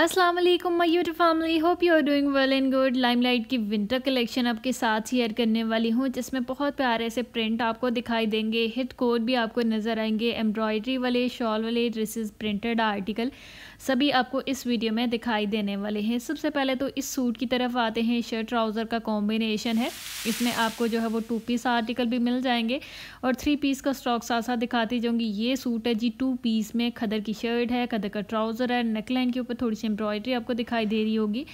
अस्सलाम वालेकुम my YouTube family hope you are doing well and good Limelight की winter collection आपके साथ शेयर करने वाली हूँ जिसमें बहुत प्यारे से प्रिंट आपको दिखाई देंगे हिट कोड भी आपको नज़र आएंगे एम्ब्रॉयडरी वाले शॉल वाले ड्रेसेस प्रिंटेड आर्टिकल सभी आपको इस वीडियो में दिखाई देने वाले हैं सबसे पहले तो इस सूट की तरफ आते हैं शर्ट ट्राउज़र का कॉम्बिनेशन है इसमें आपको जो है वो टू पीस आर्टिकल भी मिल जाएंगे और थ्री पीस का स्टॉक साथ साथ दिखाती जाऊँगी ये सूट है जी टू पीस में खदर की शर्ट है खदर का ट्राउज़र है नेकलाइन के ऊपर थोड़ी सी एम्ब्रॉयडरी आपको दिखाई दे रही होगी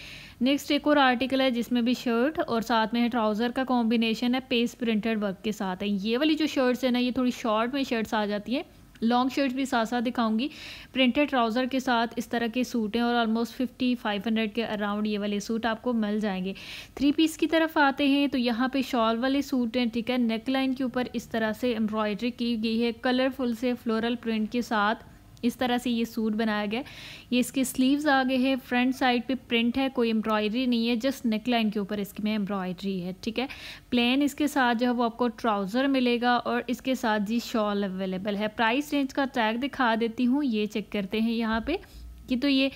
नेक्स्ट एक और आर्टिकल है जिसमें भी शर्ट और साथ में है ट्राउज़र का कॉम्बिनेशन है पेस प्रिंटेड वर्क के साथ है ये वाली जो शर्ट्स है ना ये थोड़ी शॉर्ट में शर्ट्स आ जाती हैं लॉन्ग शर्ट्स भी साथ साथ दिखाऊंगी प्रिंटेड ट्राउज़र के साथ इस तरह के सूट हैं और ऑलमोस्ट फिफ्टी फाइव हंड्रेड के अराउंड ये वाले सूट आपको मिल जाएंगे थ्री पीस की तरफ आते हैं तो यहाँ पे शॉल वाले सूट हैं ठीक है नेक लाइन के ऊपर इस तरह से एम्ब्रॉयडरी की गई है कलरफुल से फ्लोरल प्रिंट के साथ इस तरह से ये सूट बनाया गया ये इसके स्लीव्स आ गए हैं फ्रंट साइड पे प्रिंट है कोई एम्ब्रॉयडरी नहीं है जस्ट नेक लाइन के ऊपर इसकी में एम्ब्रॉयडरी है ठीक है प्लेन इसके साथ जो है वो आपको ट्राउज़र मिलेगा और इसके साथ जी शॉल अवेलेबल है प्राइस रेंज का टैग दिखा देती हूँ ये चेक करते हैं यहाँ पर कि तो ये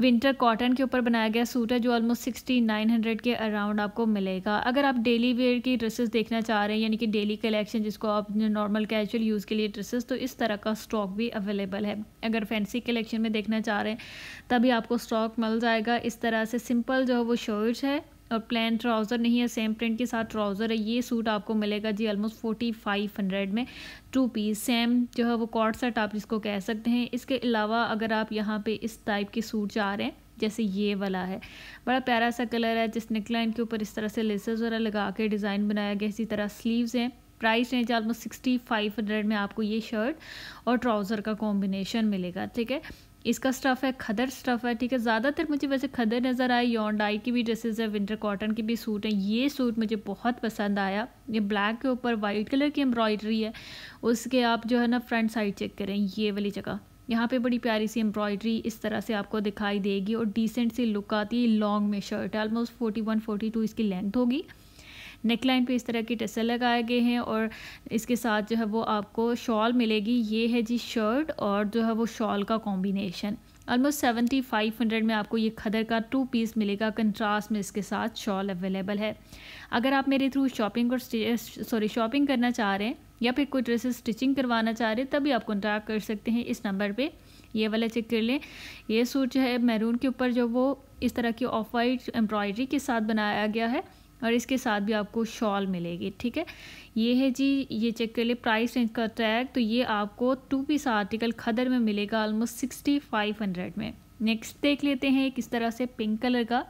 विंटर कॉटन के ऊपर बनाया गया सूट है जो ऑलमोस्ट सिक्सटी नाइन हंड्रेड के अराउंड आपको मिलेगा अगर आप डेली वेयर की ड्रेसेस देखना चाह रहे हैं यानी कि डेली कलेक्शन जिसको आप नॉर्मल कैजुअल यूज़ के लिए ड्रेसेस तो इस तरह का स्टॉक भी अवेलेबल है अगर फैंसी कलेक्शन में देखना चाह रहे हैं तभी आपको स्टॉक मिल जाएगा इस तरह से सिंपल जो है वो शर्ट्स है और प्लान ट्राउज़र नहीं है सेम प्रिंट के साथ ट्राउज़र है ये सूट आपको मिलेगा जी ऑलमोस्ट फोर्टी फाइव हंड्रेड में टू पीस सेम जो है वो कॉर्ड सेट आप जिसको कह सकते हैं इसके अलावा अगर आप यहाँ पे इस टाइप के सूट चाह रहे हैं जैसे ये वाला है बड़ा प्यारा सा कलर है जिस निकला इनके ऊपर इस तरह से लेसेस वगैरह लगा के डिज़ाइन बनाया गया इसी तरह स्लीव्स हैं price range almost sixty five hundred में आपको ये शर्ट और ट्राउज़र का कॉम्बिनेशन मिलेगा ठीक है इसका स्टफ़ है खदर स्टफ़ है ठीक है ज़्यादातर मुझे वैसे खदर नज़र आए डाई की भी ड्रेसेस है विंटर कॉटन के भी सूट हैं ये सूट मुझे बहुत पसंद आया ये ब्लैक के ऊपर वाइट कलर की एम्ब्रॉयडरी है उसके आप जो है ना फ्रंट साइड चेक करें ये वाली जगह यहाँ पे बड़ी प्यारी सी एम्ब्रॉयडरी इस तरह से आपको दिखाई देगी और डिसेंट सी लुक आती है लॉन्ग में शर्ट है almost forty one forty two इसकी लेंथ होगी नेक लाइन पे इस तरह की टसल लगाए गए हैं और इसके साथ जो है वो आपको शॉल मिलेगी ये है जी शर्ट और जो है वो शॉल का combination almost seventy five hundred में आपको ये खदर का टू पीस मिलेगा कंट्रास्ट में इसके साथ शॉल अवेलेबल है अगर आप मेरे थ्रू शॉपिंग और सॉरी शॉपिंग करना चाह रहे हैं या फिर कोई ड्रेसेस स्टिचिंग करवाना चाह रहे हैं तभी आप कॉन्टैक्ट कर सकते हैं इस नंबर पे ये वाला चेक कर लें ये सूट जो है मैरून के ऊपर जो वो इस तरह की ऑफ वाइट एम्ब्रॉयडरी के साथ बनाया गया है और इसके साथ भी आपको शॉल मिलेगी ठीक है ये है जी ये चेक कर लिए प्राइस रेंज का टैग तो ये आपको टू पीस आर्टिकल खदर में मिलेगा ऑलमोस्ट सिक्सटी फाइव हंड्रेड में नेक्स्ट देख लेते हैं किस तरह से पिंक कलर का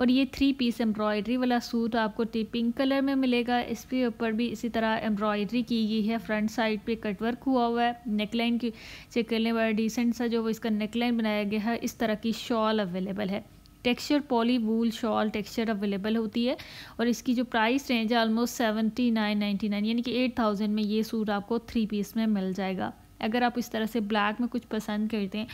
और ये थ्री पीस एम्ब्रॉयडरी वाला सूट आपको पिंक कलर में मिलेगा इसके ऊपर भी इसी तरह एम्ब्रॉयडरी की गई है फ्रंट साइड पे कटवर्क हुआ हुआ है नेकलाइन की चेक करने वाला डिसेंट सा जो इसका नेकलाइन बनाया गया है इस तरह की शॉल अवेलेबल है texture poly wool shawl texture available होती है और इसकी जो प्राइस रेंज है almost seventy nine ninety nine यानी कि एट थाउजेंड में ये सूट आपको थ्री पीस में मिल जाएगा अगर आप इस तरह से ब्लैक में कुछ पसंद करते हैं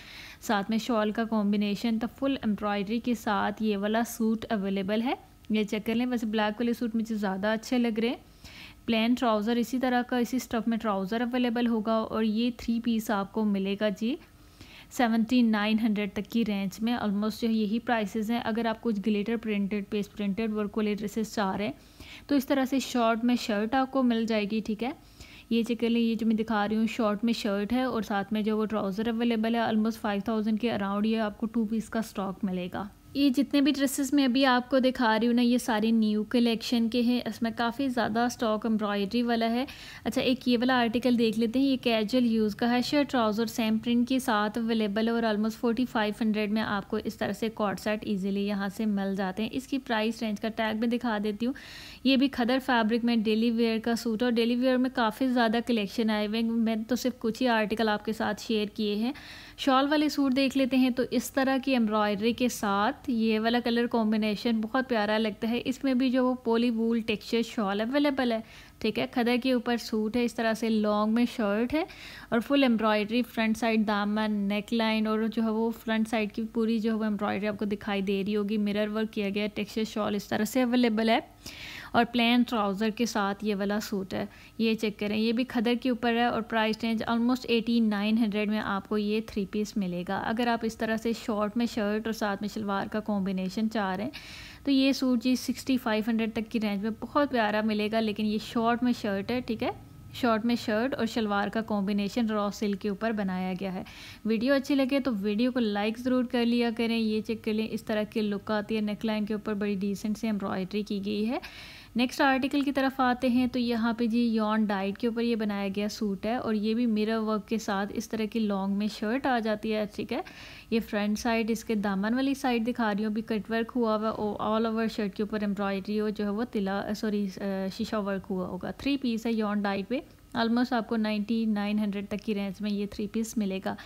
साथ में शॉल का कॉम्बिनेशन तो फुल एम्ब्रॉयडरी के साथ ये वाला सूट अवेलेबल है ये चेक कर लें वैसे ब्लैक वाले सूट मुझे ज़्यादा अच्छे लग रहे हैं प्लेन ट्राउज़र इसी तरह का इसी स्टफ़ में ट्राउज़र अवेलेबल होगा और ये थ्री पीस आपको मिलेगा जी सेवेंटी नाइन हंड्रेड तक की रेंज में ऑलमोस्ट जो यही प्राइसेस हैं अगर आप कुछ glitter printed paste printed work वाले ड्रेसेस चाह रहे हैं तो इस तरह से शॉर्ट में शर्ट आपको मिल जाएगी ठीक है ये चेक कर लें ये जो मैं दिखा रही हूँ शॉर्ट में शर्ट है और साथ में जो वो ट्राउज़र अवेलेबल है ऑलमोस्ट फाइव थाउजेंड के अराउंड ये आपको टू पीस का स्टॉक मिलेगा ये जितने भी ड्रेसेस मैं अभी आपको दिखा रही हूँ ना ये सारे न्यू कलेक्शन के हैं इसमें काफ़ी ज़्यादा स्टॉक एम्ब्रॉयडरी वाला है अच्छा एक ये वाला आर्टिकल देख लेते हैं ये कैजुअल यूज़ का है शर्ट ट्राउज़र सेम प्रिंट के साथ अवेलेबल है और ऑलमोस्ट फोर्टी फाइव हंड्रेड में आपको इस तरह से कॉट सेट ईजिली यहाँ से मिल जाते हैं इसकी प्राइस रेंज का टैग मैं दिखा देती हूँ ये भी खदर फैब्रिक में डेली वेयर का सूट और डेली वेयर में काफ़ी ज़्यादा कलेक्शन आए हुए मैंने तो सिर्फ कुछ ही आर्टिकल आपके साथ शेयर किए हैं शॉल वाले सूट देख लेते हैं तो इस तरह की एम्ब्रॉयडरी के साथ ये वाला कलर कॉम्बिनेशन बहुत प्यारा लगता है इसमें भी जो वो poly wool texture shawl available है ठीक है खदर के ऊपर सूट है इस तरह से लॉन्ग में शर्ट है और फुल एम्ब्रॉयडरी फ्रंट साइड दामन नेक लाइन और जो है वो फ्रंट साइड की पूरी जो है वो एम्ब्रॉयडरी आपको दिखाई दे रही होगी मिरर वर्क किया गया टेक्सचर शॉल इस तरह से अवेलेबल है और प्लेन ट्राउज़र के साथ ये वाला सूट है ये चेक करें ये भी खदर के ऊपर है और price range almost eighty nine hundred में आपको ये थ्री पीस मिलेगा अगर आप इस तरह से शॉर्ट में शर्ट और साथ में शलवार का कॉम्बिनेशन चाह रहे हैं तो ये सूट जी सिक्सटी फाइव हंड्रेड तक की रेंज में बहुत प्यारा मिलेगा लेकिन ये शॉर्ट में शर्ट है ठीक है शॉर्ट में शर्ट और शलवार का कॉम्बिनेशन रॉ सिल्क के ऊपर बनाया गया है वीडियो अच्छी लगे तो वीडियो को लाइक ज़रूर कर लिया करें ये चेक कर लें इस तरह की लुक आती है नेकलाइन के ऊपर बड़ी डिसेंट से एम्ब्रॉयडरी की गई है नेक्स्ट आर्टिकल की तरफ आते हैं तो यहाँ पे जी यॉन डाइट के ऊपर ये बनाया गया सूट है और ये भी मिरर वर्क के साथ इस तरह की लॉन्ग में शर्ट आ जाती है ठीक है ये फ्रंट साइड इसके दामन वाली साइड दिखा रही हूँ भी कट वर्क हुआ हुआ और ऑल ओवर शर्ट के ऊपर एम्ब्रॉयडरी और जो है वो तिला सॉरी शीशा वर्क हुआ होगा थ्री पीस है यॉन डाइट पर ऑलमोस्ट आपको नाइन्टी नाइन हंड्रेड तक की रेंज में ये थ्री पीस मिलेगा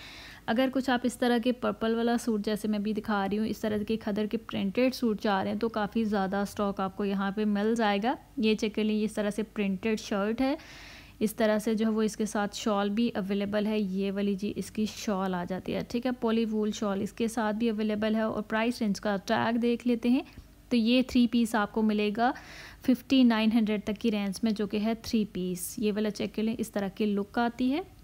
अगर कुछ आप इस तरह के पर्पल वाला सूट जैसे मैं भी दिखा रही हूँ इस तरह के खदर के प्रिंटेड सूट चाह रहे हैं तो काफ़ी ज़्यादा स्टॉक आपको यहाँ पे मिल जाएगा ये चेक कर लीजिए इस तरह से प्रिंटेड शर्ट है इस तरह से जो है वो इसके साथ शॉल भी अवेलेबल है ये वाली जी इसकी शॉल आ जाती है ठीक है पोली वूल शॉल इसके साथ भी अवेलेबल है और प्राइस रेंज का टैग देख लेते हैं तो ये थ्री पीस आपको मिलेगा फिफ्टी नाइन हंड्रेड तक की रेंज में जो कि है थ्री पीस ये वाला चेक कर लें इस तरह की लुक आती है